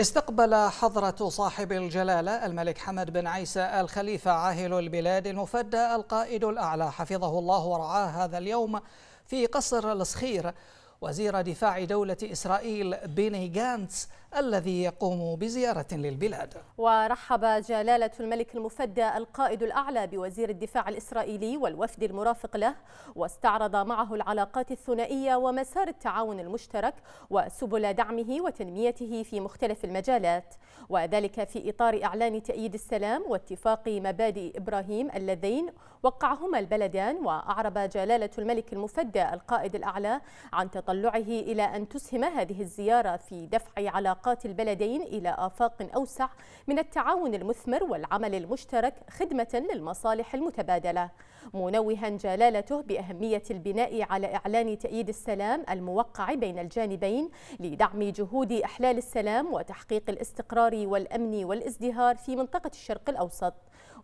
استقبل حضرة صاحب الجلالة الملك حمد بن عيسى الخليفة عاهل البلاد المفدى القائد الأعلى حفظه الله ورعاه هذا اليوم في قصر الصخير وزير دفاع دولة إسرائيل بيني جانتس الذي يقوم بزيارة للبلاد ورحب جلالة الملك المفدى القائد الأعلى بوزير الدفاع الإسرائيلي والوفد المرافق له واستعرض معه العلاقات الثنائية ومسار التعاون المشترك وسبل دعمه وتنميته في مختلف المجالات وذلك في إطار إعلان تأييد السلام واتفاق مبادئ إبراهيم اللذين وقعهما البلدان وأعرب جلالة الملك المفدى القائد الأعلى عن تطبيق تطلعه إلى أن تسهم هذه الزيارة في دفع علاقات البلدين إلى آفاق أوسع من التعاون المثمر والعمل المشترك خدمة للمصالح المتبادلة منوها جلالته بأهمية البناء على إعلان تأييد السلام الموقع بين الجانبين لدعم جهود إحلال السلام وتحقيق الاستقرار والأمن والازدهار في منطقة الشرق الأوسط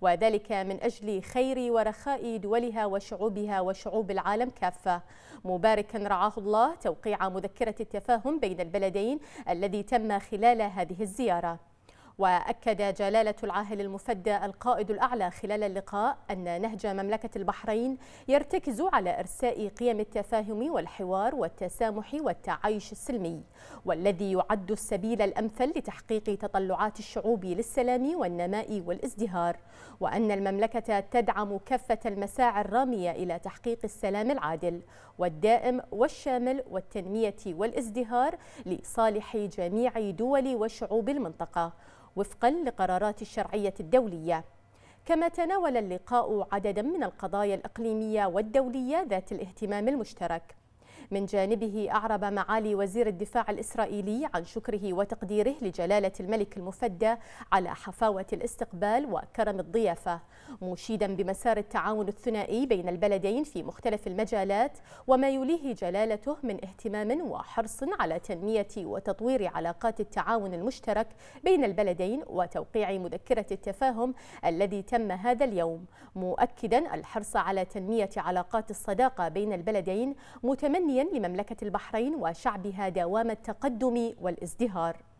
وذلك من أجل خير ورخاء دولها وشعوبها وشعوب العالم كافة مباركا رعاه الله توقيع مذكرة التفاهم بين البلدين الذي تم خلال هذه الزيارة وأكد جلالة العاهل المفدى القائد الأعلى خلال اللقاء أن نهج مملكة البحرين يرتكز على إرساء قيم التفاهم والحوار والتسامح والتعايش السلمي والذي يعد السبيل الأمثل لتحقيق تطلعات الشعوب للسلام والنماء والازدهار وأن المملكة تدعم كافة المساعي الرامية إلى تحقيق السلام العادل والدائم والشامل والتنمية والازدهار لصالح جميع دول وشعوب المنطقة وفقا لقرارات الشرعية الدولية كما تناول اللقاء عددا من القضايا الإقليمية والدولية ذات الاهتمام المشترك من جانبه أعرب معالي وزير الدفاع الإسرائيلي عن شكره وتقديره لجلالة الملك المفدى على حفاوة الاستقبال وكرم الضيافة مشيدا بمسار التعاون الثنائي بين البلدين في مختلف المجالات وما يليه جلالته من اهتمام وحرص على تنمية وتطوير علاقات التعاون المشترك بين البلدين وتوقيع مذكرة التفاهم الذي تم هذا اليوم مؤكدا الحرص على تنمية علاقات الصداقة بين البلدين متمنيا لمملكة البحرين وشعبها دوام التقدم والازدهار